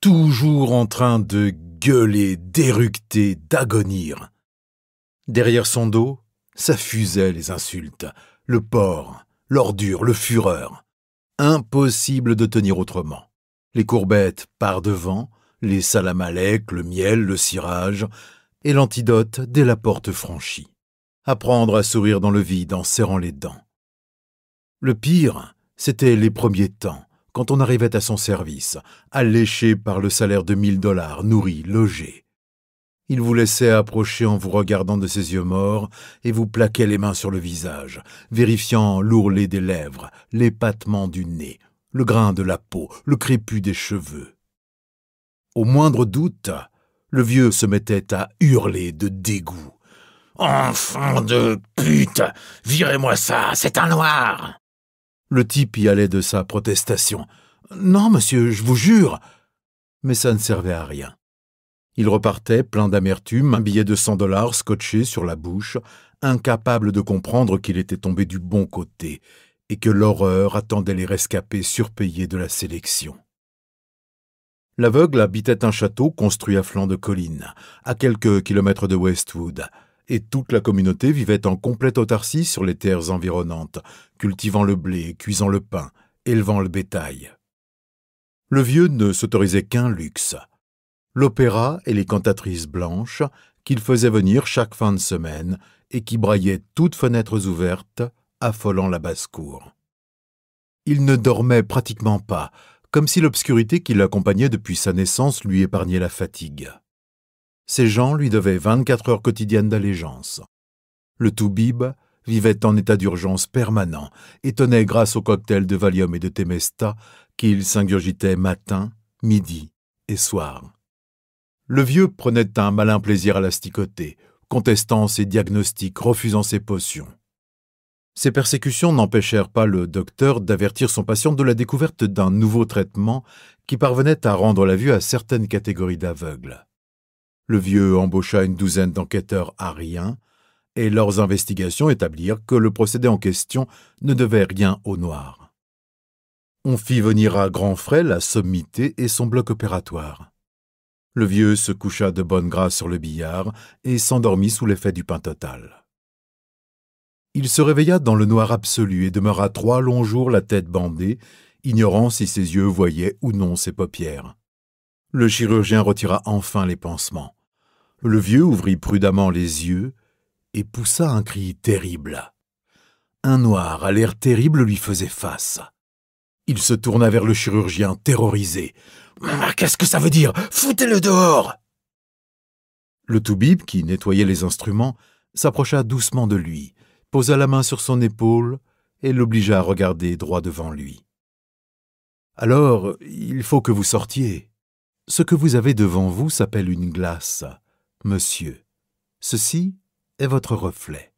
toujours en train de gueuler, d'éructer, d'agonir. Derrière son dos, ça fusait les insultes, le porc, l'ordure, le fureur. Impossible de tenir autrement. Les courbettes par devant, les salamalèques, le miel, le cirage, et l'antidote dès la porte franchie. Apprendre à sourire dans le vide en serrant les dents. Le pire, c'était les premiers temps, quand on arrivait à son service, alléché par le salaire de mille dollars, nourri, logé. Il vous laissait approcher en vous regardant de ses yeux morts et vous plaquait les mains sur le visage, vérifiant l'ourlet des lèvres, l'épatement du nez, le grain de la peau, le crépu des cheveux. Au moindre doute, le vieux se mettait à hurler de dégoût. Enfant de pute Virez-moi ça, c'est un noir le type y allait de sa protestation. Non, monsieur, je vous jure. Mais ça ne servait à rien. Il repartait plein d'amertume, un billet de cent dollars scotché sur la bouche, incapable de comprendre qu'il était tombé du bon côté et que l'horreur attendait les rescapés surpayés de la sélection. L'aveugle habitait un château construit à flanc de colline, à quelques kilomètres de Westwood et toute la communauté vivait en complète autarcie sur les terres environnantes, cultivant le blé, cuisant le pain, élevant le bétail. Le vieux ne s'autorisait qu'un luxe. L'opéra et les cantatrices blanches qu'il faisait venir chaque fin de semaine et qui braillaient toutes fenêtres ouvertes, affolant la basse-cour. Il ne dormait pratiquement pas, comme si l'obscurité qui l'accompagnait depuis sa naissance lui épargnait la fatigue. Ces gens lui devaient 24 heures quotidiennes d'allégeance. Le Toubib vivait en état d'urgence permanent et tenait grâce au cocktail de Valium et de Temesta qu'il s'ingurgitait matin, midi et soir. Le vieux prenait un malin plaisir à l'asticoter, contestant ses diagnostics, refusant ses potions. Ces persécutions n'empêchèrent pas le docteur d'avertir son patient de la découverte d'un nouveau traitement qui parvenait à rendre la vue à certaines catégories d'aveugles. Le vieux embaucha une douzaine d'enquêteurs à rien, et leurs investigations établirent que le procédé en question ne devait rien au noir. On fit venir à grands frais la sommité et son bloc opératoire. Le vieux se coucha de bonne grâce sur le billard et s'endormit sous l'effet du pain total. Il se réveilla dans le noir absolu et demeura trois longs jours la tête bandée, ignorant si ses yeux voyaient ou non ses paupières. Le chirurgien retira enfin les pansements. Le vieux ouvrit prudemment les yeux et poussa un cri terrible. Un noir à l'air terrible lui faisait face. Il se tourna vers le chirurgien, terrorisé. Ah, qu'est-ce que ça veut dire Foutez-le dehors Le toubib, qui nettoyait les instruments, s'approcha doucement de lui, posa la main sur son épaule et l'obligea à regarder droit devant lui. Alors, il faut que vous sortiez. Ce que vous avez devant vous s'appelle une glace. Monsieur, ceci est votre reflet.